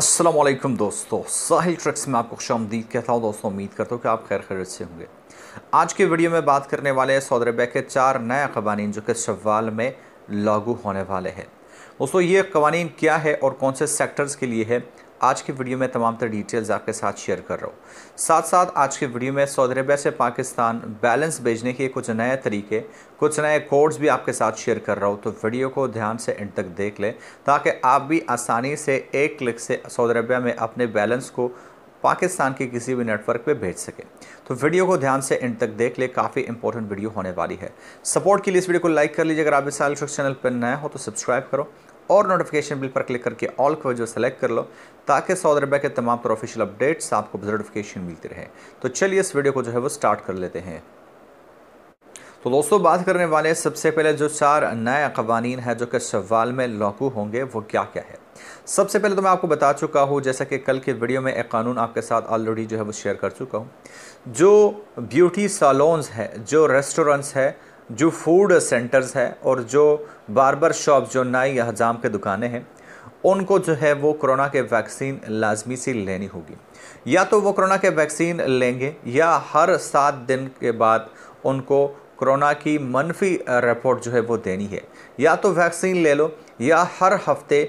असलम दोस्तों साहिल ट्रक्स में आपको खुश आमदीद कहता हूँ दोस्तों उम्मीद करता हूँ कि आप खैर खैर से होंगे आज के वीडियो में बात करने वाले हैं सऊदी अरबिया के चार नए कवानी जो कि शवाल में लागू होने वाले हैं दोस्तों ये कवानीन क्या है और कौन से सेक्टर्स के लिए है आज की वीडियो में तमाम तर डिटेल्स आपके साथ शेयर कर रहा हूँ साथ साथ आज की वीडियो में सऊदी अरबिया से पाकिस्तान बैलेंस भेजने के कुछ नए तरीके कुछ नए कोड्स भी आपके साथ शेयर कर रहा हूँ तो वीडियो को ध्यान से इन तक देख लें ताकि आप भी आसानी से एक क्लिक से सऊदी अरबिया में अपने बैलेंस को पाकिस्तान के किसी भी नेटवर्क पे भेज सके तो वीडियो को ध्यान से इन तक देख ले काफ़ी इंपॉर्टेंट वीडियो होने वाली है सपोर्ट के लिए इस वीडियो को लाइक कर लीजिए अगर आप इस चैनल पर नए हो तो सब्सक्राइब करो और नोटिफिकेशन बिल पर क्लिक करके ऑल को जो सेलेक्ट कर लो ताकि सऊदी अरबिया के तमाम पर ऑफिशियल अपडेट्स आपको नोटिफिकेशन मिलती रहे तो चलिए इस वीडियो को जो है वो स्टार्ट कर लेते हैं तो दोस्तों बात करने वाले सबसे पहले जो चार नए कवानी हैं जो कि सवाल में लागू होंगे वो क्या क्या है सबसे पहले तो मैं आपको बता चुका हूँ जैसा कि कल के वीडियो में एक कानून आपके साथ ऑलरेडी जो है वो शेयर कर चुका हूँ जो ब्यूटी सालोंस है जो रेस्टोरेंट्स है जो फूड सेंटर्स है और जो बारबर शॉप जो नई हजाम के दुकानें हैं उनको जो है वो कोरोना के वैक्सीन लाजमी से लेनी होगी या तो वो कोरोना के वैक्सीन लेंगे या हर सात दिन के बाद उनको कोरोना की मनफी रिपोर्ट जो है वो देनी है या तो वैक्सीन ले लो या हर हफ्ते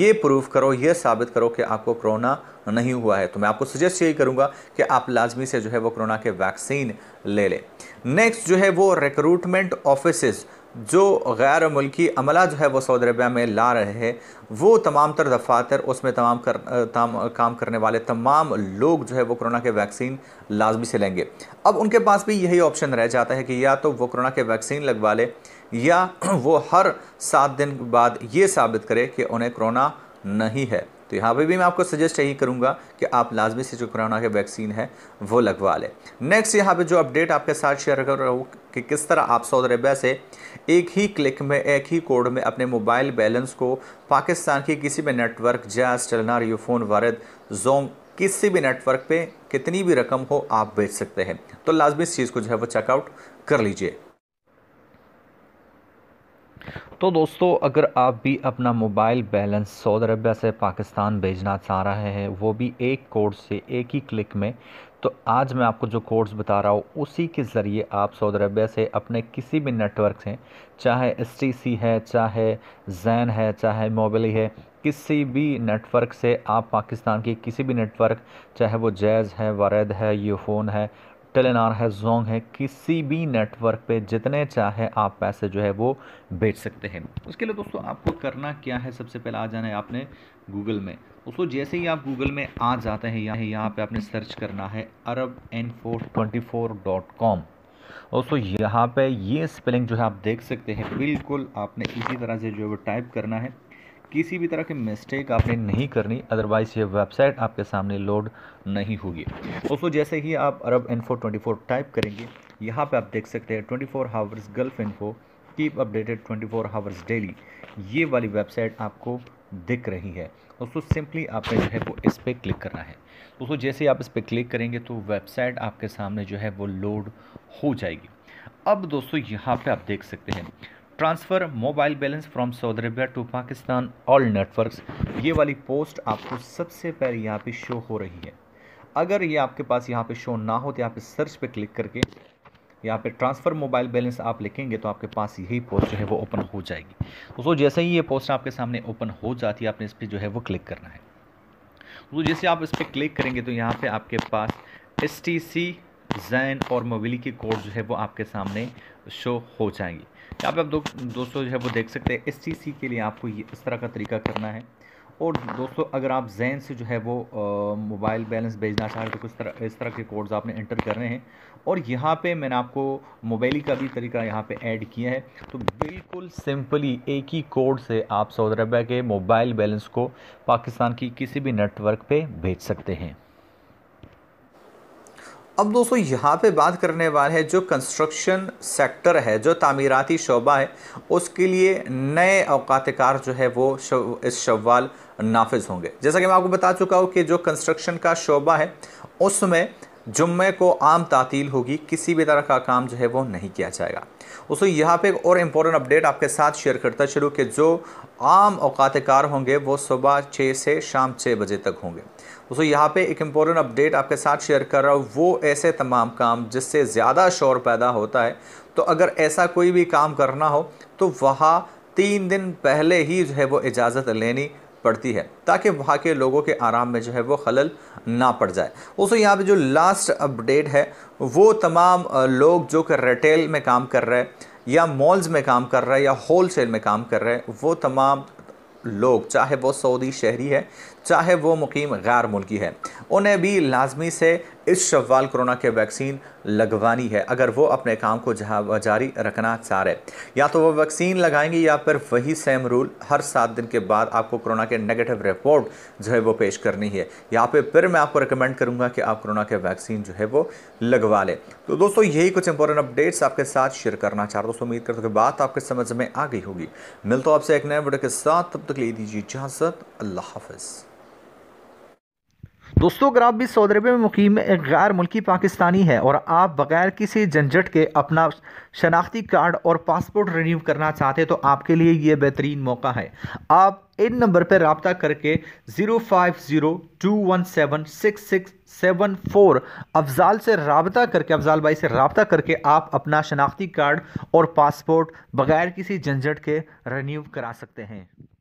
ये प्रूव करो ये साबित करो कि आपको कोरोना नहीं हुआ है तो मैं आपको सजेस्ट यही करूँगा कि आप लाजमी से जो है वो कोरोना के वैक्सीन ले लें नेक्स्ट जो है वो रिक्रूटमेंट ऑफिस जो गैर मुल्की अमला जो है वो सऊदी अरबिया में ला रहे हैं वो तमाम तर दफातर उसमें तमाम कर तमाम काम करने वाले तमाम लोग जो है वो कोरोना के वैक्सीन लाजमी से लेंगे अब उनके पास भी यही ऑप्शन रह जाता है कि या तो वो कोरोना के वैक्सीन लगवा ले या वो हर सात दिन बाद ये साबित करे कि उन्हें कोरोना नहीं है तो यहाँ पर भी मैं आपको सजेस्ट यही करूँगा कि आप लाजमी से जो कोरोना के वैक्सीन है वो लगवा लें नेक्स्ट यहाँ पे जो अपडेट आपके साथ शेयर कर रहा हूँ कि किस तरह आप सऊदी अरबिया से एक ही क्लिक में एक ही कोड में अपने मोबाइल बैलेंस को पाकिस्तान की किसी भी नेटवर्क जैस चलना यूफोन वारद जोंग किसी भी नेटवर्क पर कितनी भी रकम हो आप बेच सकते हैं तो लाजमी इस चीज़ को जो है वो चेकआउट कर लीजिए तो दोस्तों अगर आप भी अपना मोबाइल बैलेंस सऊदी अरबिया से पाकिस्तान भेजना चाह रहे हैं वो भी एक कोड से एक ही क्लिक में तो आज मैं आपको जो कोड्स बता रहा हूँ उसी के ज़रिए आप सऊदी अरबिया से अपने किसी भी नेटवर्क से चाहे एस है चाहे जैन है चाहे मोबाइल है किसी भी नेटवर्क से आप पाकिस्तान के किसी भी नेटवर्क चाहे वो जैज़ है वरद है यूफोन है आर है जोंग है किसी भी नेटवर्क पे जितने चाहे आप पैसे जो है वो बेच सकते हैं उसके लिए दोस्तों आपको करना क्या है सबसे पहले आ जाना है आपने गूगल में दोस्तों जैसे ही आप गूगल में आ जाते हैं यहाँ यहाँ पे आपने सर्च करना है Arab N four twenty four dot com दोस्तों यहाँ पे ये स्पेलिंग जो है आप देख सकते हैं बिल्कुल आपने इसी तरह से जो है वो टाइप करना है किसी भी तरह की मिस्टेक आपने नहीं करनी अदरवाइज़ ये वेबसाइट आपके सामने लोड नहीं होगी दोस्तों जैसे ही आप अरब इन्फो 24 टाइप करेंगे यहाँ पे आप देख सकते हैं 24 four hours gulf info keep updated 24 four hours daily ये वाली वेबसाइट आपको दिख रही है दोस्तों सिंपली आपने जो है वो इस पर क्लिक करना है दोस्तों जैसे ही आप इस पर क्लिक करेंगे तो वेबसाइट आपके सामने जो है वो लोड हो जाएगी अब दोस्तों यहाँ पे आप देख सकते हैं transfer mobile balance from Saudi Arabia to Pakistan all networks ये वाली पोस्ट आपको सबसे पहले यहाँ पे शो हो रही है अगर ये आपके पास यहाँ पे शो ना हो तो यहाँ पे सर्च पे क्लिक करके यहाँ पे ट्रांसफ़र मोबाइल बैलेंस आप लिखेंगे तो आपके पास यही पोस्ट जो है वो ओपन हो जाएगी दोस्तों जैसे ही ये पोस्ट आपके सामने ओपन हो जाती है आपने इस पर जो है वो क्लिक करना है तो जैसे आप इस पर क्लिक करेंगे तो यहाँ पर आपके पास एस टी सी जैन और मोबिली की कोड जो है वो आपके सामने शो हो जाएंगी यहाँ पे आप दो, दोस्तों जो है वो देख सकते हैं एस के लिए आपको ये इस तरह का तरीका करना है और दोस्तों अगर आप जैन से जो है वो मोबाइल बैलेंस भेजना चाह रहे तो कुछ तरह इस तरह के कोड्स आपने एंटर करने हैं और यहाँ पे मैंने आपको मोबाइल का भी तरीका यहाँ पे ऐड किया है तो बिल्कुल सिंपली एक ही कोड से आप सऊदी अरबिया के मोबाइल बैलेंस को पाकिस्तान की किसी भी नेटवर्क पे भेज सकते हैं अब दोस्तों यहाँ पे बात करने वाले हैं जो कंस्ट्रक्शन सेक्टर है जो तामीराती शोबा है उसके लिए नए अवकात कार जो है वो शव, इस शवाल नाफिज होंगे जैसा कि मैं आपको बता चुका हूँ कि जो कंस्ट्रक्शन का शोबा है उसमें जुम्मे को आम तातील होगी किसी भी तरह का काम जो है वो नहीं किया जाएगा उसको यहाँ पे एक और इम्पोर्टेंट अपडेट आपके साथ शेयर करता चलूँ कि जो आम अवकात कार होंगे वो सुबह छः से शाम छः बजे तक होंगे दोस्तों यहाँ पे एक इम्पोर्टेंट अपडेट आपके साथ शेयर कर रहा हूँ वो ऐसे तमाम काम जिससे ज़्यादा शोर पैदा होता है तो अगर ऐसा कोई भी काम करना हो तो वहाँ तीन दिन पहले ही जो है वो इजाज़त लेनी पड़ती है ताकि वहाँ के लोगों के आराम में जो है वो खलल ना पड़ जाए उसको तो यहाँ पे जो लास्ट अपडेट है वो तमाम लोग जो कि रिटेल में काम कर रहे हैं या मॉल्स में काम कर रहे हैं या होल सेल में काम कर रहे हैं वो तमाम लोग चाहे वो सऊदी शहरी है चाहे वो मुकीम गैर मुल्की है उन्हें भी लाजमी से इस शवाल कोरोना के वैक्सीन लगवानी है अगर वो अपने काम को जहाँ जारी रखना चाह रहे या तो वो वैक्सीन लगाएंगे या फिर वही सेम रूल हर सात दिन के बाद आपको कोरोना के नेगेटिव रिपोर्ट जो है वो पेश करनी है या पे फिर मैं आपको रिकमेंड करूँगा कि आप कोरोना के वैक्सीन जो है वो लगवा लें तो दोस्तों यही कुछ इंपॉर्टेंट अपडेट्स आपके साथ शेयर करना चाह रहा दोस्तों उम्मीद करते बात आपके समझ में आ गई होगी मिलता हूँ आपसे एक नए वीडियो के साथ तब तक ले दीजिए इजाज़त अल्लाह हाफिज़ दोस्तों अगर आप भी सऊदी अरब में मुकीम एक गैर मुल्की पाकिस्तानी है और आप बगैर किसी झंझट के अपना शनाख्ती कार्ड और पासपोर्ट रिन्यू करना चाहते हैं तो आपके लिए ये बेहतरीन मौका है आप इन नंबर पर रबता करके zero five zero two one seven six six seven four Afzal से रबता करके अफजाल भाई से रबता करके आप अपना शनाख्ती कार्ड और पासपोर्ट बगैर किसी झंझट के रिन्यू करा सकते हैं